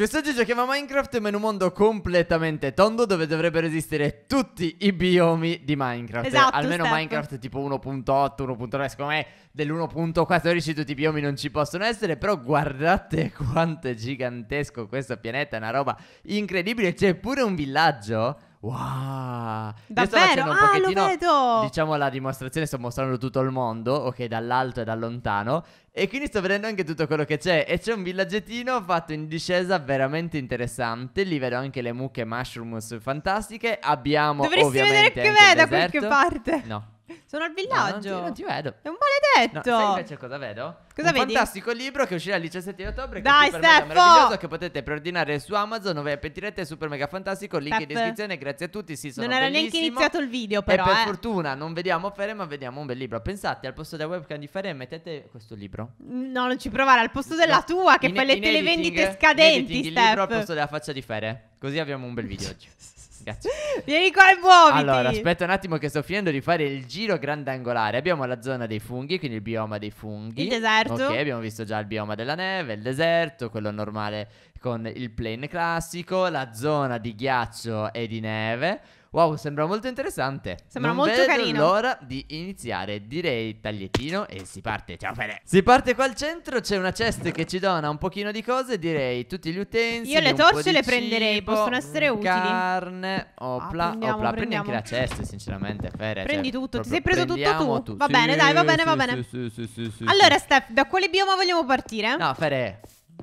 Quest'oggi giochiamo a Minecraft ma in un mondo completamente tondo dove dovrebbero esistere tutti i biomi di Minecraft. Esatto, Almeno Steph. Esatto. Minecraft tipo 1.8, 1.9, secondo me dell'1.14 tutti i biomi non ci possono essere, però guardate quanto è gigantesco questo pianeta, è una roba incredibile, c'è pure un villaggio Wow! Davvero? Io sto facendo un ah, lo vedo! diciamo, la dimostrazione, sto mostrando tutto il mondo, ok, dall'alto e da lontano, e quindi sto vedendo anche tutto quello che c'è, e c'è un villaggettino fatto in discesa veramente interessante, lì vedo anche le mucche mushrooms fantastiche, abbiamo Dovresti ovviamente vedere che veda qualche parte! No. Sono al villaggio. No, non, ti, non, ti, vedo. È un maledetto. No, sai invece cosa vedo? Cosa un vedi? fantastico libro che uscirà il 17 ottobre. Dai, che è Stefano! meraviglioso che potete preordinare su Amazon, dove pentirete super mega fantastico. Link Step. in descrizione. Grazie a tutti. Sì, sono Non era neanche iniziato il video, però. E per eh. fortuna non vediamo Fere, ma vediamo un bel libro. Pensate al posto della webcam di Fere, mettete questo libro. No, non ci provare. Al posto della no. tua, che in, fai le televendite scadenti, Stefano. Il libro al posto della faccia di Fere. Così abbiamo un bel video oggi. Grazie. Vieni qua e muoviti. Allora, aspetta un attimo che sto finendo di fare il giro grandangolare. Abbiamo la zona dei funghi, quindi il bioma dei funghi. Il deserto. Ok, abbiamo visto già il bioma della neve, il deserto, quello normale con il plane classico, la zona di ghiaccio e di neve Wow, sembra molto interessante. Sembra non molto carino. l'ora di iniziare. Direi tagliettino e si parte. Ciao Fede. Si parte qua al centro, c'è una chest che ci dona un pochino di cose, direi tutti gli utensili. Io le torce le cibo, prenderei, possono essere utili. Carne, opla, ah, prendiamo, opla. Prendiamo. Prendi anche la chest, sinceramente, Fede. Prendi cioè, tutto, ti sei preso tutto tu. tu. Va sì, bene, dai, va bene, va bene. Sì, sì, allora, Steph, da quale bioma vogliamo partire? No, Fede.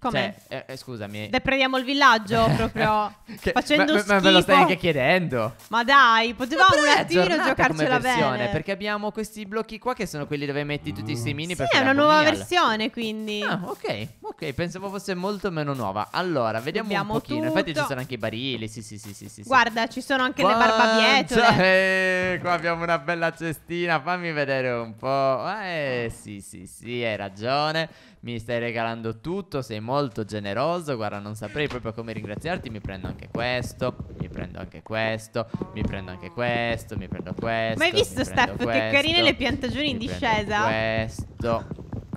Come? Cioè, eh, eh scusami. Deprediamo il villaggio proprio. che, facendo ma, ma, ma, me lo stai anche chiedendo. Ma dai, potevamo un attimo giocarcela bene. Perché abbiamo questi blocchi qua che sono quelli dove metti tutti i mm. semini. Sì, è una nuova meal. versione quindi. Ah, ok, ok. Pensavo fosse molto meno nuova. Allora, vediamo abbiamo un pochino. Tutto. Infatti ci sono anche i barili. Sì, sì, sì, sì. sì Guarda, ci sono anche Quanto... le barbabietole. Eh, qua abbiamo una bella cestina. Fammi vedere un po'. Eh, sì, sì, sì, hai ragione. Mi stai regalando tutto. Sei molto molto generoso. Guarda, non saprei proprio come ringraziarti. Mi prendo anche questo. Mi prendo anche questo. Mi prendo anche questo. Mi prendo questo. Ma hai visto, Steph, che carine le piantagioni in discesa? Questo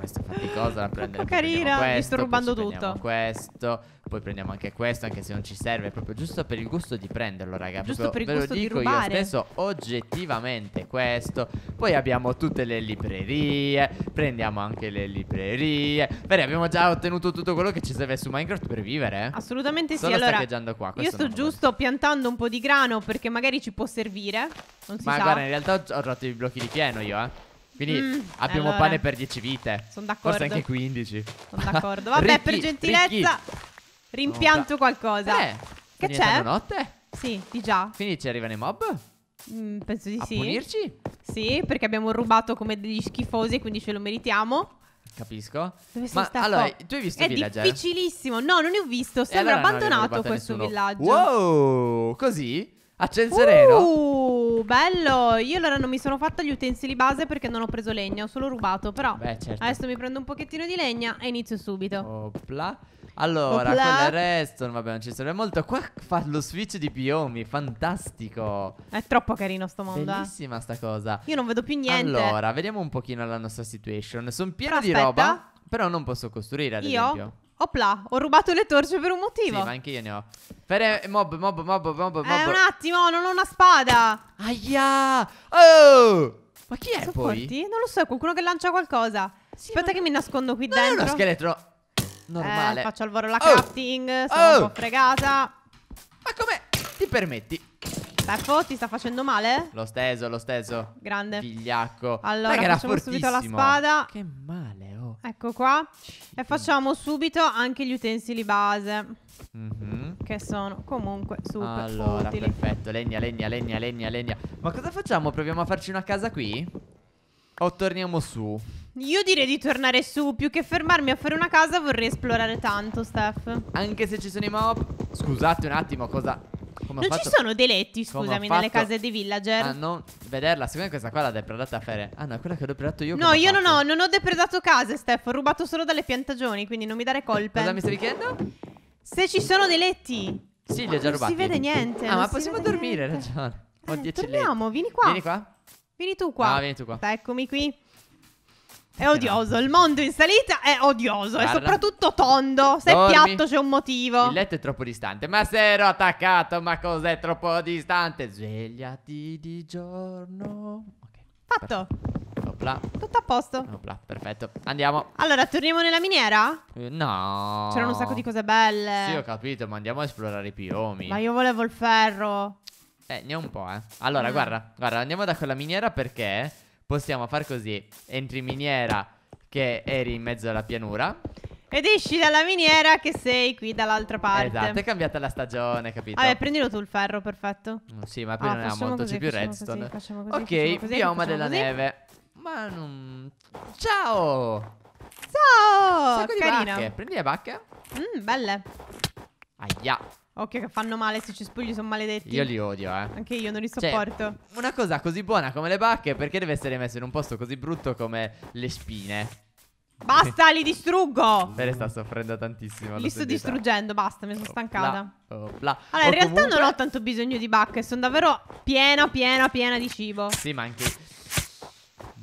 questa faticosa. la Prendiamo, carina, questo, mi sto rubando tutto. Questo, poi prendiamo anche questo, anche se non ci serve, proprio giusto per il gusto di prenderlo, raga. Giusto proprio, per il gusto di rubare. Ve lo dico io stesso, oggettivamente questo. Poi abbiamo tutte le librerie, prendiamo anche le librerie. Bene, abbiamo già ottenuto tutto quello che ci serve su Minecraft per vivere. Eh? Assolutamente Solo sì, allora qua, io sto giusto vale. piantando un po' di grano perché magari ci può servire. Non si Ma sa. guarda, in realtà ho trovato i blocchi di pieno io, eh. Quindi mm, abbiamo allora. pane per 10 vite. Sono d'accordo. Forse anche 15. Sono d'accordo. Vabbè, Ricky, per gentilezza, Ricky. rimpianto oh, qualcosa. Eh, che c'è? notte? Sì, di già. Quindi ci arrivano i mob? Mm, penso di a sì. A punirci? Sì, perché abbiamo rubato come degli schifosi, quindi ce lo meritiamo. Capisco. Dove Ma allora, tu hai visto È villaggio? È eh? difficilissimo. No, non ne ho visto. Sembra allora abbandonato questo nessuno. villaggio. Wow, così? A Cenzerero? Uh! bello! Io allora non mi sono fatta gli utensili base perché non ho preso legna, ho solo rubato, però Beh, certo. adesso mi prendo un pochettino di legna e inizio subito. Opla. Allora, Opla. con il resto, vabbè, non ci serve molto. Qua fa lo switch di Piomi, fantastico. È troppo carino sto mondo. Eh. Bellissima eh. sta cosa. Io non vedo più niente. Allora, vediamo un pochino la nostra situation. Sono pieno però di aspetta. roba, però non posso costruire, ad Io? esempio. Opla, ho rubato le torce per un motivo. Sì, ma anche io ne ho. Fere, mob, mob, mob, mob, eh, mob. Eh, un attimo, non ho una spada. Aia! Oh! Ma chi è Sono poi? Forti? Non lo so, è qualcuno che lancia qualcosa. Sì, Aspetta ma... che mi nascondo qui non dentro. Non è uno scheletro normale. Eh, faccio al volo la oh! crafting, sono oh! un po' fregata. Ma come ti permetti? Steffo, ti sta facendo male? L'ho steso, l'ho steso. Grande. Figliacco. Allora, Raga, era fortissimo. subito la spada. Che male ecco qua, e facciamo subito anche gli utensili base. Mm-hmm. Che sono comunque super allora, utili. perfetto, legna, legna, legna, legna, legna. Ma cosa facciamo? Proviamo a farci una casa qui? O torniamo su? Io direi di tornare su, più che fermarmi a fare una casa vorrei esplorare tanto, Steph. Anche se ci sono i mob... Scusate un attimo, cosa... Come non ci sono dei letti, scusami, nelle case dei villager. A non vederla, secondo me questa qua l'ha depredata a Fere. Ah no, è quella che ho depredato io. No, io non ho, non ho depredato case, Steph. Ho rubato solo dalle piantagioni, quindi non mi dare colpe. Cosa mi stai chiedendo? Se ci sono dei letti. Sì, li ho già rubati. Non si vede niente. Ah, ma possiamo dormire, niente. ragione. Ho eh, 10 torniamo, letti. vieni qua. Vieni qua. Vieni tu qua. No, ah, vieni tu qua. Eccomi qui. È odioso, il mondo in salita è odioso Guarda. e soprattutto tondo. Se Dormi. è piatto c'è un motivo. Il letto è troppo distante. Ma se ero attaccato, ma cos'è troppo distante? Svegliati di giorno. Okay. Fatto. Opla. Tutto a posto. Opla, perfetto. Andiamo. Allora, torniamo nella miniera? Eh, no. C'erano un sacco di cose belle. Sì, ho capito, ma andiamo a esplorare i piomi. Ma io volevo il ferro. Eh, ne ho un po', eh. Allora, mm. guarda, guarda, andiamo da quella miniera perché possiamo far così. Entri in miniera che eri in mezzo alla pianura. Ed esci dalla miniera che sei qui dall'altra parte. Esatto, è cambiata la stagione, capito? Vabbè, prendilo tu il ferro, perfetto. Mm, sì, ma qui ah, non era molto, così, c'è più redstone. Così, così, ok, così, pioma della così. neve. Ma non... Ciao! Ciao! bacche. Prendi le bacche. Mm, belle. Aia. Occhio che fanno male, se ci spugli, sono maledetti. Io li odio, eh. Anche io non li cioè, sopporto. Cioè, una cosa così buona come le bacche, perché deve essere messa in un posto così brutto come le spine? Basta, li distruggo! Bene, sta soffrendo tantissimo. Li sto distruggendo, basta, mi sono oh, stancata. Opla, oh, opla. Allora, in realtà comunque... non ho tanto bisogno di bacche, sono davvero piena, piena, piena di cibo. Sì, ma anche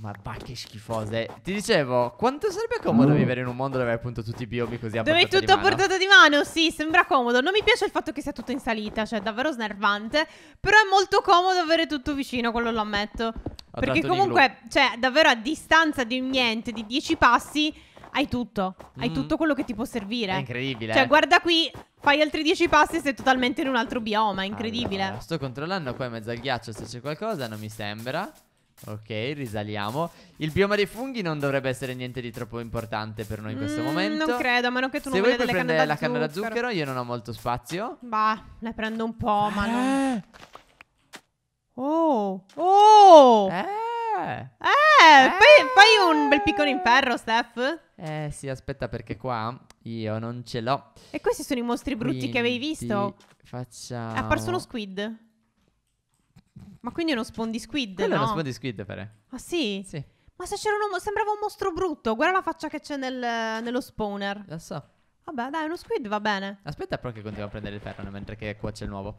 ma va che schifose. Ti dicevo, quanto sarebbe comodo mm. vivere in un mondo dove hai appunto tutti i biomi così a Dove è tutto a portata di mano? Sì, sembra comodo. Non mi piace il fatto che sia tutto in salita, cioè è davvero snervante. Però è molto comodo avere tutto vicino, quello lo ammetto. Ho Perché comunque, cioè, davvero a distanza di niente, di dieci passi, hai tutto. Mm. Hai tutto quello che ti può servire. È incredibile. Cioè, eh. guarda qui, fai altri 10 passi e sei totalmente in un altro bioma. incredibile. Allora, sto controllando qua in mezzo al ghiaccio se c'è qualcosa, non mi sembra. Ok, risaliamo. Il bioma dei funghi non dovrebbe essere niente di troppo importante per noi in questo mm, momento. Non credo, a meno che tu non Se voglia delle canne da la canna da zucchero, io non ho molto spazio. Bah, ne prendo un po', ma non... Eh. Oh! Oh! Eh! Eh, eh, fai un bel piccone in ferro, Steph. Eh, sì, aspetta, perché qua io non ce l'ho. E questi sono i mostri brutti Quindi, che avevi visto. Facciamo. È apparso uno squid. Ma quindi uno Spondi Squid? Quello no? è uno Spondi Squid, pare. Ah, sì? Sì. Ma se c'era uno, sembrava un mostro brutto. Guarda la faccia che c'è nel, nello spawner. Lo so. Vabbè, dai, uno squid va bene. Aspetta, però, che continuiamo a prendere il ferro mentre che qua c'è il nuovo.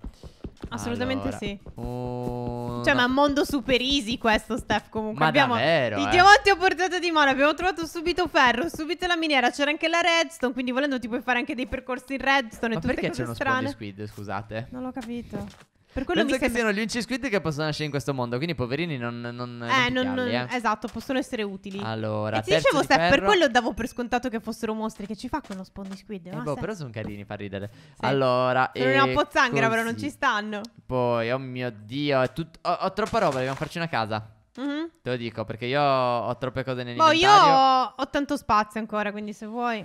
Assolutamente allora. sì. Oh, cioè, no. ma mondo super easy questo, Steph. Comunque, ma abbiamo davvero, i eh. ho portato di mano. Abbiamo trovato subito ferro, subito la miniera. C'era anche la redstone. Quindi, volendo, ti puoi fare anche dei percorsi in redstone. Ma e tutte perché c'è uno strane. spawn di squid? Scusate, non l'ho capito. Per quello Penso che sembra... siano gli unici squid che possono nascere in questo mondo. Quindi, poverini, non. non, eh, non, non pigliarli, eh. Esatto, possono essere utili. Allora, e ti dicevo, Steph, per quello davo per scontato che fossero mostri. Che ci fa con lo spawn di squid? Eh, boh, però sono carini, fa ridere. Sì. Allora. Sono una pozzanghera, però non ci stanno. Poi, oh mio dio, tut... ho, ho, troppa roba. Dobbiamo farci una casa. Mm-hmm. Te lo dico perché io ho troppe cose nell'inventario. Boh, io ho, tanto spazio ancora, quindi se vuoi.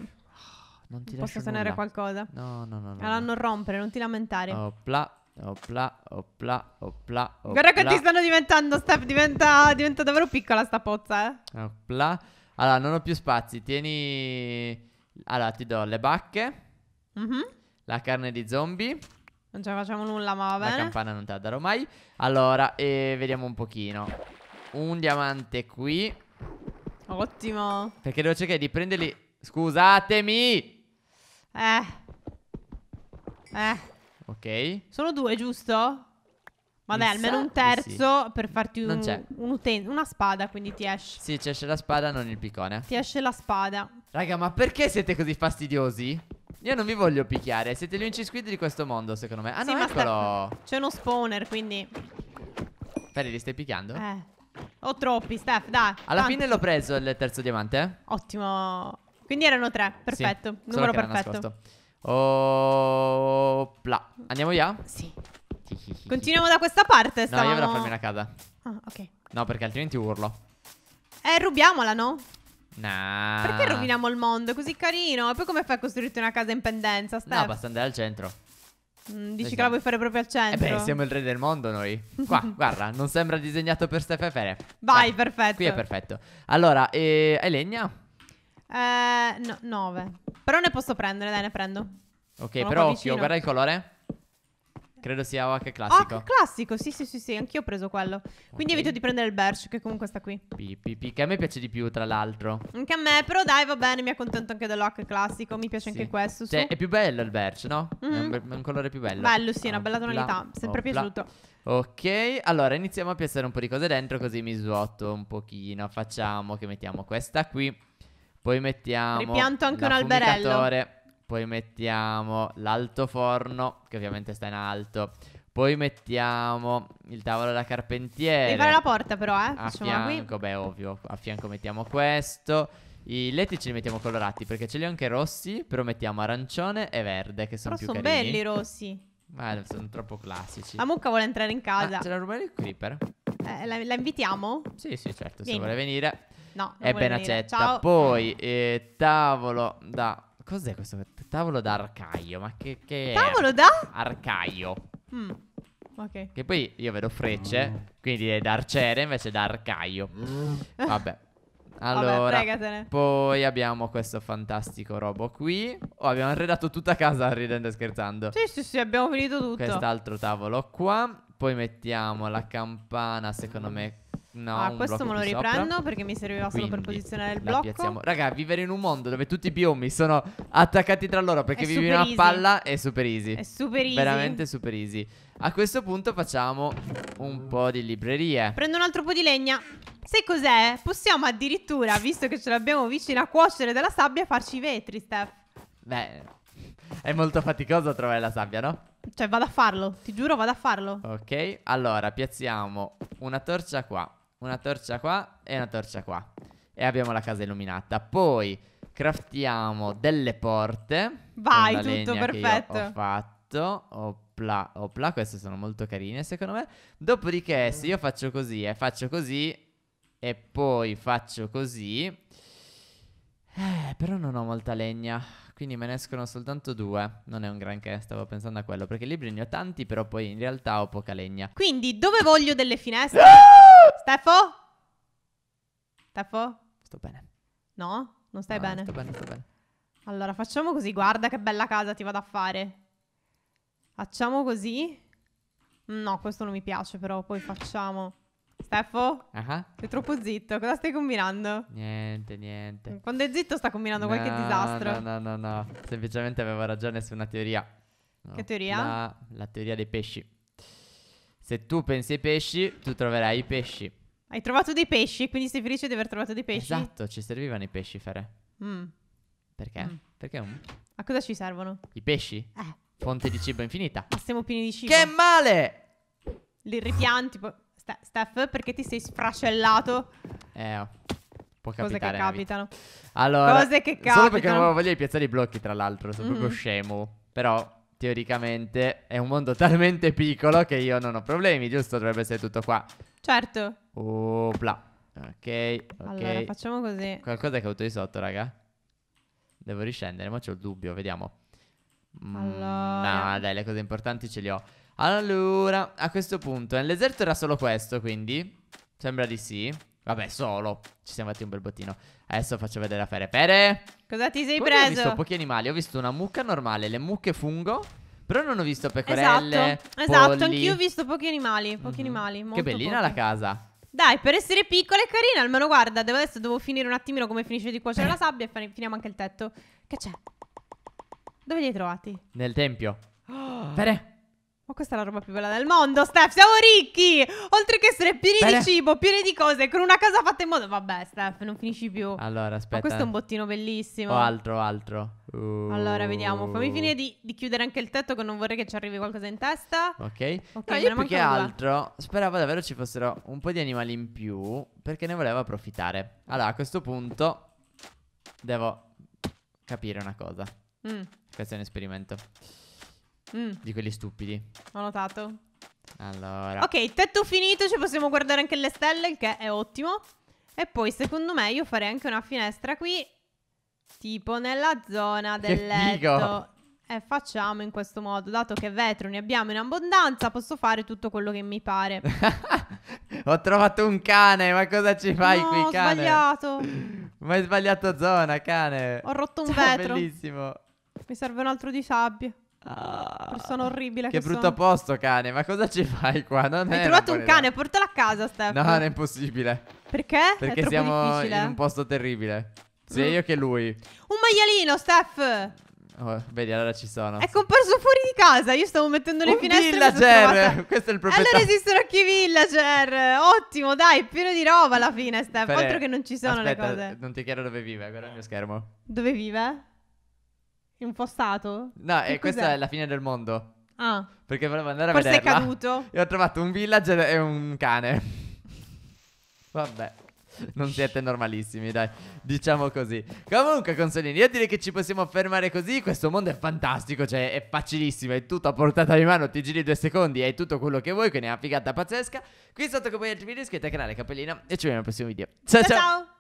Non ti posso tenere qualcosa? No, no, no. no allora non rompere, non ti lamentare. Opla. Oh, Opla, opla, opla, opla. Guarda quanti stanno diventando, Steph. Diventa, diventa davvero piccola sta pozza, eh. Opla. Allora, non ho più spazi. Tieni... Allora, ti do le bacche. Mm-hmm. La carne di zombie. Non ce la facciamo nulla, ma va bene. La campana non te la darò mai. Allora, e vediamo un pochino. Un diamante qui. Ottimo. Perché devo cercare di prenderli... Scusatemi! Eh. Eh. Ok. Sono due, giusto? Vabbè, almeno un terzo sì. per farti un, un utente, una spada, quindi ti esce. Sì, ci esce la spada, non il piccone. Ti esce la spada. Raga, ma perché siete così fastidiosi? Io non vi voglio picchiare, siete gli unici squid di questo mondo, secondo me. Ah sì, no, eccolo. C'è uno spawner, quindi... Ferri, li stai picchiando? Eh. Ho troppi, Steph, dai. Alla tanti. fine l'ho preso il terzo diamante. Ottimo. Quindi erano tre, perfetto. Sì, numero perfetto. Opla. Andiamo via? Sì. Continuiamo da questa parte, stavamo... No, io vado a farmi una casa. Ah, ok. No, perché altrimenti urlo. Eh, rubiamola, no? Nah. Perché roviniamo il mondo? È così carino. E poi come fai a costruirti una casa in pendenza, Steph? No, basta andare al centro. Mm, dici esatto. che la vuoi fare proprio al centro? Eh beh, siamo il re del mondo noi. Qua, guarda, non sembra disegnato per Steph e Fere. Vai, Vai, perfetto. Qui è perfetto. Allora, eh, hai legna? Eh, no, 9. Però ne posso prendere, dai, ne prendo. Ok, Sono però occhio, guarda il colore. Credo sia Oak classico. Oak classico, sì, sì, sì, sì, anch'io ho preso quello. Quindi okay. evito di prendere il birch, che comunque sta qui. Pi, pi, che a me piace di più, tra l'altro. Anche a me, però dai, va bene, mi accontento anche dell'Oak classico. Mi piace sì. anche questo. Cioè, su. è più bello il birch, no? Mm -hmm. è, un mhm. è, un colore più bello. Bello, sì, è una ah, bella tonalità. Sempre Opla. Oh, piaciuto. Ok, allora iniziamo a piazzare un po' di cose dentro, così mi svuoto un pochino. Facciamo che mettiamo questa qui. Poi mettiamo Ripianto anche un alberello. Poi mettiamo l'alto forno, che ovviamente sta in alto. Poi mettiamo il tavolo da carpentiere. Devi fare la porta però, eh. A Facciamo fianco, beh, ovvio. A fianco mettiamo questo. I letti ce li mettiamo colorati perché ce li ho anche rossi, però mettiamo arancione e verde che sono però più sono carini. belli rossi. Ma sono troppo classici. La mucca vuole entrare in casa. Ah, ce la rubiamo il creeper? Eh, la, la, invitiamo? Sì, sì, certo, Vieni. se vuole venire. No, è Benacetta. Poi eh, tavolo da. Cos'è questo? Tavolo da arcaio. Ma che, che Tavolo da? Arcaio. Mm. Ok. Che poi io vedo frecce. Quindi è da arciere invece da arcaio. Vabbè. Allora, Vabbè, poi abbiamo questo fantastico robo qui. Oh, abbiamo arredato tutta casa ridendo e scherzando. Sì, sì, sì, abbiamo finito tutto. Quest'altro tavolo qua. Poi mettiamo la campana, secondo me, No, ah, questo me lo riprendo sopra. perché mi serviva solo per posizionare il blocco. Piazziamo. Raga, vivere in un mondo dove tutti i biomi sono attaccati tra loro perché è vivi una easy. palla è super easy. È super easy. Veramente super easy. A questo punto facciamo un po' di librerie. Prendo un altro po' di legna. Sai cos'è? Possiamo addirittura, visto che ce l'abbiamo vicino a cuocere della sabbia, farci i vetri, Steph. Beh, è molto faticoso trovare la sabbia, no? Cioè, vado a farlo, ti giuro, vado a farlo. Ok, allora piazziamo una torcia qua una torcia qua e una torcia qua. E abbiamo la casa illuminata. Poi craftiamo delle porte. Vai, tutto perfetto. ho fatto. Opla, opla, queste sono molto carine secondo me. Dopodiché se io faccio così e eh, faccio così e poi faccio così. Eh, però non ho molta legna, quindi me ne escono soltanto due. Non è un granché, stavo pensando a quello, perché libri ne ho tanti, però poi in realtà ho poca legna. Quindi dove voglio delle finestre? Ah! Steffo? Steffo? Sto bene. No? Non stai no, bene? Sto bene, sto bene. Allora, facciamo così. Guarda che bella casa ti vado a fare. Facciamo così. No, questo non mi piace, però poi facciamo. Steffo? Uh-huh. Sei troppo zitto. Cosa stai combinando? Niente, niente. Quando è zitto sta combinando no, qualche disastro. No, no, no, no. Semplicemente avevo ragione su una teoria. No. Che teoria? La, la teoria dei pesci. Se tu pensi ai pesci, tu troverai i pesci. Hai trovato dei pesci, quindi sei felice di aver trovato dei pesci? Esatto, ci servivano i pesci, Fere. Mm. Perché? Mm. Perché? Un... A cosa ci servono? I pesci? Eh. Fonte di cibo infinita. Ma siamo pieni di cibo. Che male! Li ripianti. Po- Ste- Steph, perché ti sei sfracellato? Eh, oh. può Cose capitare. Cose che capitano. Allora, Cose che capitano. Solo perché non avevo voglia di piazzare i blocchi, tra l'altro. Sono mm-hmm. proprio mm. scemo. Però teoricamente è un mondo talmente piccolo che io non ho problemi, giusto? Dovrebbe essere tutto qua. Certo. Opla. Oh, ok, ok. Allora, facciamo così. Qualcosa è caduto di sotto, raga? Devo riscendere, ma c'ho il dubbio, vediamo. Mm, allora... No, dai, le cose importanti ce le ho. Allora, a questo punto, nel era solo questo, quindi... Sembra di sì. Vabbè, solo. Ci siamo fatti un bel bottino. Adesso faccio vedere a Fere. Fere! Cosa ti sei Poi preso? Ho visto pochi animali. Ho visto una mucca normale, le mucche fungo. Però non ho visto pecorelle. Esatto, esatto. anch'io ho visto pochi animali. Pochi mm-hmm. animali. Molto che bellina pochi. la casa. Dai, per essere piccola e carina, almeno guarda, devo adesso devo finire un attimino come finisce di cuocere eh. la sabbia e finiamo anche il tetto. Che c'è? Dove li hai trovati? Nel tempio. Oh. Fere! Ma questa è la roba più bella del mondo, Steph. Siamo ricchi! Oltre che essere pieni Bene. di cibo, pieni di cose, con una casa fatta in modo. Vabbè, Steph, non finisci più. Allora, aspetta. Ma questo è un bottino bellissimo. O oh, altro, altro. Uh. Allora, vediamo. Fammi finire di, di, chiudere anche il tetto, che non vorrei che ci arrivi qualcosa in testa. Ok. Ok, no, me io più che altro, speravo davvero ci fossero un po' di animali in più, perché ne volevo approfittare. Allora, a questo punto, devo capire una cosa. Mm. Questo è un esperimento. Mm. Di quelli stupidi. Ho notato. Allora. Ok, tetto finito, ci possiamo guardare anche le stelle, il che è ottimo. E poi secondo me io farei anche una finestra qui, tipo nella zona del che letto. Figo. E facciamo in questo modo, dato che vetro ne abbiamo in abbondanza, posso fare tutto quello che mi pare. Ho trovato un cane, ma cosa ci fai no, qui, cane? Ho sbagliato. ma hai sbagliato zona, cane. Ho rotto un Ciao, vetro. Bellissimo. Mi serve un altro di sabbia. Ah, persona orribile. Che, che brutto sono. posto, cane. Ma cosa ci fai qua? Non Hai trovato un cane, portalo a casa, Stefano. No, non è impossibile. Perché? Perché siamo difficile. in un posto terribile. Sia mm. io che lui. Un maialino, Steph. Oh, vedi, allora ci sono. È comparso fuori di casa. Io stavo mettendo le un finestre. Villager! Questo è il problema. Allora esistono anche i villager. Ottimo, dai, pieno di roba alla fine, Steph. Altro che non ci sono Aspetta, le cose. Non ti chiedo dove vive, guarda il mio schermo. Dove vive? Impostato? No, e eh, questa è la fine del mondo. Ah. Perché volevo andare a Forse vederla. Forse è caduto. E ho trovato un villager e un cane. Vabbè. Non siete normalissimi, dai. Diciamo così. Comunque, consolini, io direi che ci possiamo fermare così. Questo mondo è fantastico, cioè è facilissimo, è tutto a portata di mano. Ti giri due secondi, hai tutto quello che vuoi, quindi è una figata pazzesca. Qui sotto come altri video iscriviti al canale capellino. e ci vediamo al prossimo video. ciao! ciao. ciao. ciao.